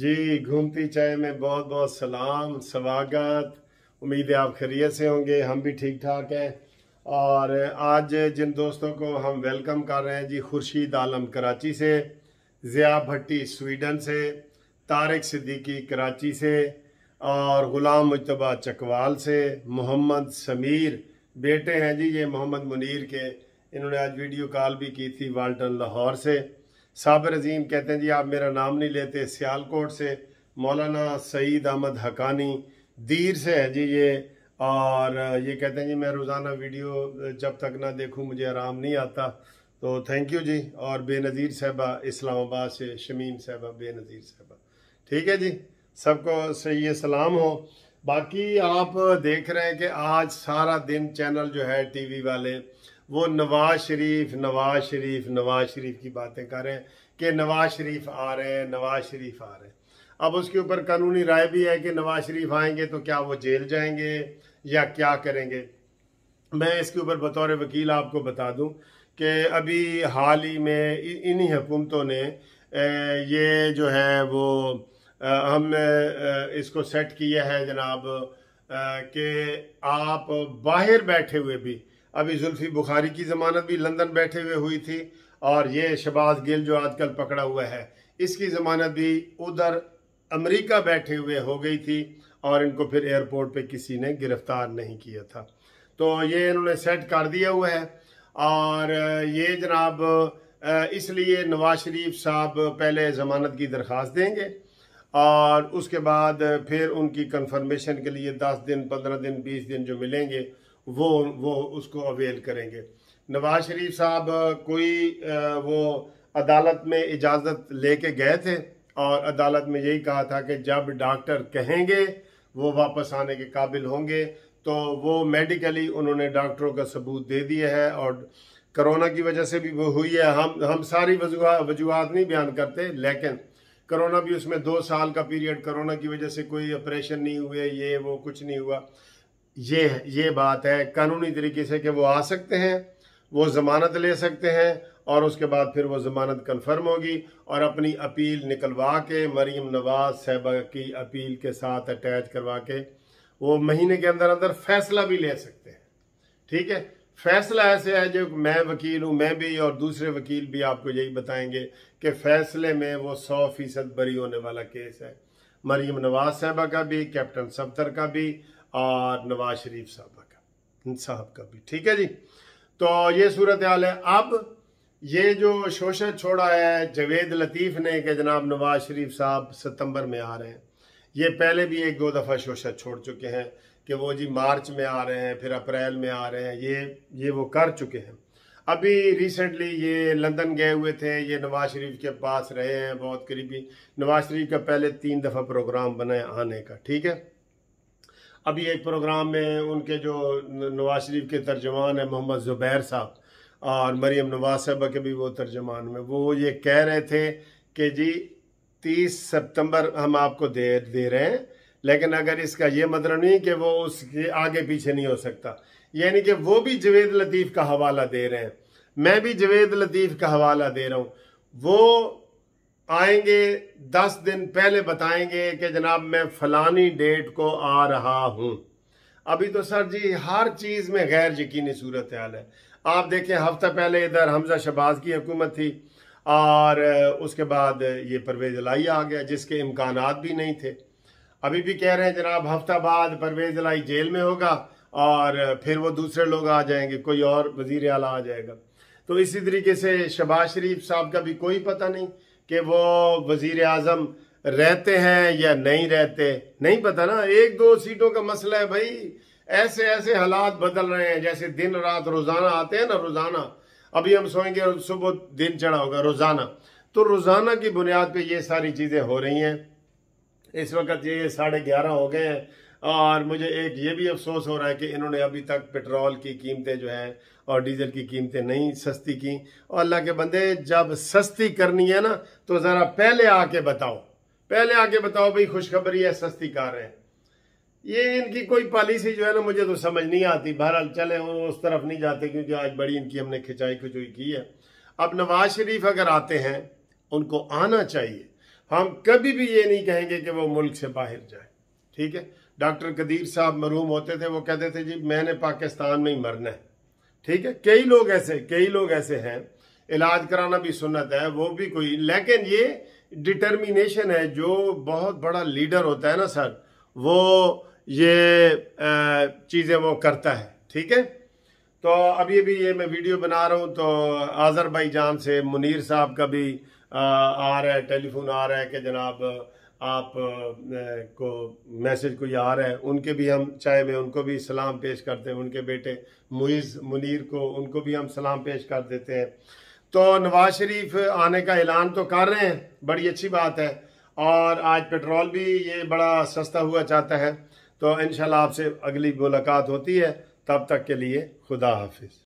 जी घूमती चाय में बहुत बहुत सलाम स्वागत उम्मीद है आप खरीत से होंगे हम भी ठीक ठाक हैं और आज जिन दोस्तों को हम वेलकम कर रहे हैं जी खुर्शीद आलम कराची से ज़िया भट्टी स्वीडन से तारिक सिद्दीकी कराची से और ग़ुलाम मुशतबा चकवाल से मोहम्मद समीर बेटे हैं जी ये मोहम्मद मुनीर के इन्होंने आज वीडियो कॉल भी की थी वाल्टन लाहौर से साबर अजीम कहते हैं जी आप मेरा नाम नहीं लेते सियालकोट से मौलाना सईद अहमद हकानी दीर से है जी ये और ये कहते हैं जी मैं रोज़ाना वीडियो जब तक ना देखूं मुझे आराम नहीं आता तो थैंक यू जी और बेनज़ीर साहबा इस्लामाबाद से शमीम साहबा बेनज़ीर साहबा ठीक है जी सबको से ये सलाम हो बाकी आप देख रहे हैं कि आज सारा दिन चैनल जो है टीवी वाले वो नवाज शरीफ नवाज शरीफ नवाज शरीफ की बातें कर रहे हैं कि नवाज शरीफ आ रहे हैं नवाज शरीफ आ रहे हैं अब उसके ऊपर कानूनी राय भी है कि नवाज शरीफ आएंगे तो क्या वो जेल जाएंगे या क्या करेंगे मैं इसके ऊपर बतौर वकील आपको बता दूं कि अभी हाल ही में इन्हीं हुकूमतों ने ये जो है वो हम इसको सेट किया है जनाब कि आप बाहर बैठे हुए भी अभी जुल्फी बुखारी की ज़मानत भी लंदन बैठे हुए हुई थी और ये शबाज गिल जो आजकल पकड़ा हुआ है इसकी ज़मानत भी उधर अमेरिका बैठे हुए हो गई थी और इनको फिर एयरपोर्ट पे किसी ने गिरफ्तार नहीं किया था तो ये इन्होंने सेट कर दिया हुआ है और ये जनाब इसलिए नवाज शरीफ साहब पहले ज़मानत की दरख्वास्त देंगे और उसके बाद फिर उनकी कंफर्मेशन के लिए दस दिन पंद्रह दिन बीस दिन जो मिलेंगे वो वो उसको अवेल करेंगे नवाज शरीफ साहब कोई वो अदालत में इजाज़त लेके गए थे और अदालत में यही कहा था कि जब डॉक्टर कहेंगे वो वापस आने के काबिल होंगे तो वो मेडिकली उन्होंने डॉक्टरों का सबूत दे दिया है और कोरोना की वजह से भी वो हुई है हम हम सारी वजूहत नहीं बयान करते लेकिन कोरोना भी उसमें दो साल का पीरियड कोरोना की वजह से कोई ऑपरेशन नहीं हुए ये वो कुछ नहीं हुआ ये ये बात है कानूनी तरीके से कि वो आ सकते हैं वो ज़मानत ले सकते हैं और उसके बाद फिर वो ज़मानत कन्फर्म होगी और अपनी अपील निकलवा के मरीम नवाज साहबा की अपील के साथ अटैच करवा के वो महीने के अंदर अंदर फैसला भी ले सकते हैं ठीक है फैसला ऐसे है जो मैं वकील हूँ मैं भी और दूसरे वकील भी आपको यही बताएंगे कि फैसले में वो सौ फीसद बरी होने वाला केस है मरीम नवाज साहबा का भी कैप्टन सफ्तर का भी और नवाज शरीफ साहब का साहब का भी ठीक है जी तो ये सूरत हाल है अब ये जो शोषण छोड़ा है जवेद लतीफ़ ने कि जनाब नवाज शरीफ साहब सितंबर में आ रहे हैं ये पहले भी एक दो दफ़ा शोषण छोड़ चुके हैं कि वो जी मार्च में आ रहे हैं फिर अप्रैल में आ रहे हैं ये ये वो कर चुके हैं अभी रिसेंटली ये लंदन गए हुए थे ये नवाज शरीफ के पास रहे हैं बहुत करीबी नवाज शरीफ का पहले तीन दफ़ा प्रोग्राम बनाए आने का ठीक है अभी एक प्रोग्राम में उनके जो नवाज शरीफ के तर्जमान है मोहम्मद ज़ुबैर साहब और मरीम नवाज साहबा के भी वो तर्जमान में वो ये कह रहे थे कि जी तीस सितंबर हम आपको दे दे रहे हैं लेकिन अगर इसका ये मतलब नहीं कि वो उसके आगे पीछे नहीं हो सकता यानी कि वो भी जवेद लतीफ़ का हवाला दे रहे हैं मैं भी जवेद लतीफ़ का हवाला दे रहा हूँ वो आएंगे दस दिन पहले बताएंगे कि जनाब मैं फलानी डेट को आ रहा हूं अभी तो सर जी हर चीज में गैर यकीनी सूरत हाल है आप देखें हफ्ता पहले इधर हमजा शबाज की हुकूमत थी और उसके बाद ये परवेज लाई आ गया जिसके इम्कान भी नहीं थे अभी भी कह रहे हैं जनाब हफ्ता बाद परवेज लाई जेल में होगा और फिर वो दूसरे लोग आ जाएंगे कोई और वजीर अला आ जाएगा तो इसी तरीके से शबाज शरीफ साहब का भी कोई पता नहीं कि वो वज़ी अजम रहते हैं या नहीं रहते नहीं पता ना एक दो सीटों का मसला है भाई ऐसे ऐसे हालात बदल रहे हैं जैसे दिन रात रोज़ाना आते हैं ना रोज़ाना अभी हम सोएंगे सुबह दिन चढ़ा होगा रोज़ाना तो रोज़ाना की बुनियाद पे ये सारी चीज़ें हो रही हैं इस वक्त ये साढ़े ग्यारह हो गए हैं और मुझे एक ये भी अफसोस हो रहा है कि इन्होंने अभी तक पेट्रोल की कीमतें जो है और डीजल की कीमतें नहीं सस्ती की और अल्लाह के बंदे जब सस्ती करनी है ना तो ज़रा पहले आके बताओ पहले आके बताओ भाई खुशखबरी है सस्ती कार है ये इनकी कोई पॉलिसी जो है ना मुझे तो समझ नहीं आती बहरहाल चले उस तरफ नहीं जाते क्योंकि आज बड़ी इनकी हमने खिंचाई खुचुई की है अब नवाज शरीफ अगर आते हैं उनको आना चाहिए हम कभी भी ये नहीं कहेंगे कि वो मुल्क से बाहर जाए ठीक है डॉक्टर कदीर साहब मरूम होते थे वो कहते थे जी मैंने पाकिस्तान में ही मरना है ठीक है कई लोग ऐसे कई लोग ऐसे हैं इलाज कराना भी सुन्नत है वो भी कोई लेकिन ये डिटर्मिनेशन है जो बहुत बड़ा लीडर होता है ना सर वो ये चीज़ें वो करता है ठीक है तो अभी अभी ये मैं वीडियो बना रहा हूँ तो आज़र भाई जान से मुनीर साहब का भी आ, आ रहा है टेलीफोन आ रहा है कि जनाब आप को मैसेज को रहा है उनके भी हम चाय में उनको भी सलाम पेश करते हैं उनके बेटे मुइज़ मुनीर को उनको भी हम सलाम पेश कर देते हैं तो नवाज शरीफ आने का ऐलान तो कर रहे हैं बड़ी अच्छी बात है और आज पेट्रोल भी ये बड़ा सस्ता हुआ चाहता है तो इन आपसे अगली मुलाकात होती है तब तक के लिए खुदा हाफिज़